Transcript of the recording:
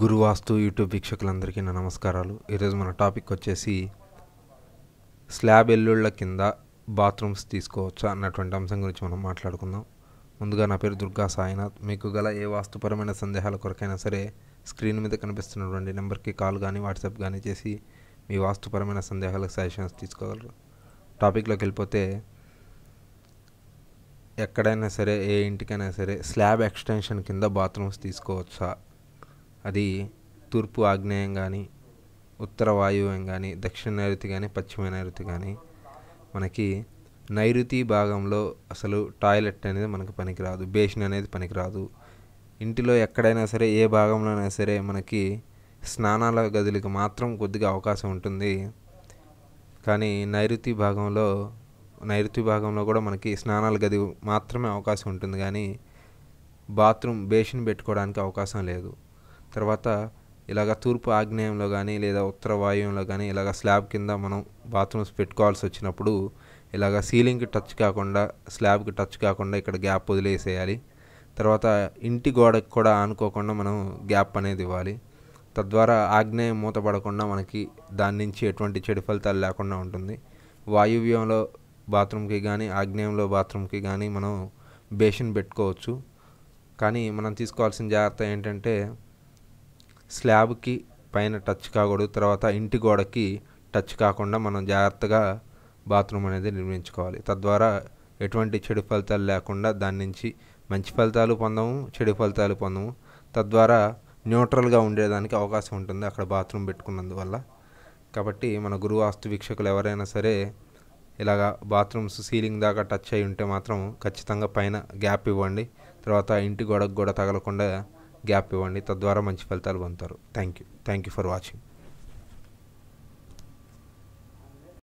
గురువాస్తు YouTube వీక్షకులందరికీ నా నమస్కారాలు ఈరోజు మన టాపిక్ వచ్చేసి స్లాబ్ ఎల్లుళ్ళ కింద బాత్రూమ్స్ తీసుకోవచ్చా అన్నటువంటి అంశం గురించి మనం మాట్లాడుకుందాం ముందుగా నా పేరు దుర్గా సాయినాథ్ మీకు గల ఏ వాస్తుపరమైన సందేహాల కొరకైనా సరే స్క్రీన్ మీద కనిపిస్తున్నటువంటి నెంబర్కి కాల్ కానీ వాట్సాప్ కానీ చేసి మీ వాస్తుపరమైన సందేహాలకు సజెషన్స్ తీసుకోగలరు టాపిక్లోకి వెళ్ళిపోతే ఎక్కడైనా సరే ఏ ఇంటికైనా సరే స్లాబ్ ఎక్స్టెన్షన్ కింద బాత్రూమ్స్ తీసుకోవచ్చా అది తూర్పు ఆగ్నేయం కానీ ఉత్తర వాయువ్యం కానీ దక్షిణ నైరుతి కానీ పశ్చిమ నైరుతి కానీ మనకి నైరుతి భాగంలో అసలు టాయిలెట్ అనేది మనకు పనికిరాదు బేషన్ అనేది పనికిరాదు ఇంటిలో ఎక్కడైనా సరే ఏ భాగంలోనైనా సరే మనకి స్నానాల గదులకు మాత్రం కొద్దిగా అవకాశం ఉంటుంది కానీ నైరుతి భాగంలో నైరుతి భాగంలో కూడా మనకి స్నానాల గది మాత్రమే అవకాశం ఉంటుంది కానీ బాత్రూమ్ బేషన్ పెట్టుకోవడానికి అవకాశం లేదు తర్వాత ఇలాగ తూర్పు ఆగ్నేయంలో కానీ లేదా ఉత్తర వాయువంలో కానీ ఇలాగ స్లాబ్ కింద మనం బాత్రూమ్స్ పెట్టుకోవాల్సి వచ్చినప్పుడు ఇలాగ సీలింగ్కి టచ్ కాకుండా స్లాబ్కి టచ్ కాకుండా ఇక్కడ గ్యాప్ వదిలేసేయాలి తర్వాత ఇంటి గోడకు కూడా ఆనుకోకుండా మనం గ్యాప్ అనేది ఇవ్వాలి తద్వారా ఆగ్నేయం మూతపడకుండా మనకి దాని నుంచి ఎటువంటి చెడు ఫలితాలు లేకుండా ఉంటుంది వాయువ్యంలో బాత్రూమ్కి కానీ ఆగ్నేయంలో బాత్రూమ్కి కానీ మనం బేషన్ పెట్టుకోవచ్చు కానీ మనం తీసుకోవాల్సిన జాగ్రత్త ఏంటంటే స్లాబ్కి పైన టచ్ కాకూడదు తర్వాత ఇంటి గోడకి టచ్ కాకుండా మనం జాగ్రత్తగా బాత్రూమ్ అనేది నిర్మించుకోవాలి తద్వారా ఎటువంటి చెడు ఫలితాలు లేకుండా దాని నుంచి మంచి ఫలితాలు పొందము చెడు ఫలితాలు పొందము తద్వారా న్యూట్రల్గా ఉండేదానికి అవకాశం ఉంటుంది అక్కడ బాత్రూమ్ పెట్టుకున్నందువల్ల కాబట్టి మన గురువు ఆస్తు వీక్షకులు ఎవరైనా సరే ఇలాగ బాత్రూమ్స్ సీలింగ్ దాకా టచ్ అయి ఉంటే మాత్రం ఖచ్చితంగా పైన గ్యాప్ ఇవ్వండి తర్వాత ఇంటి గోడకు కూడా తగలకుండా గ్యాప్ ఇవ్వండి తద్వారా మంచి ఫలితాలు పొందుతారు thank you thank you for watching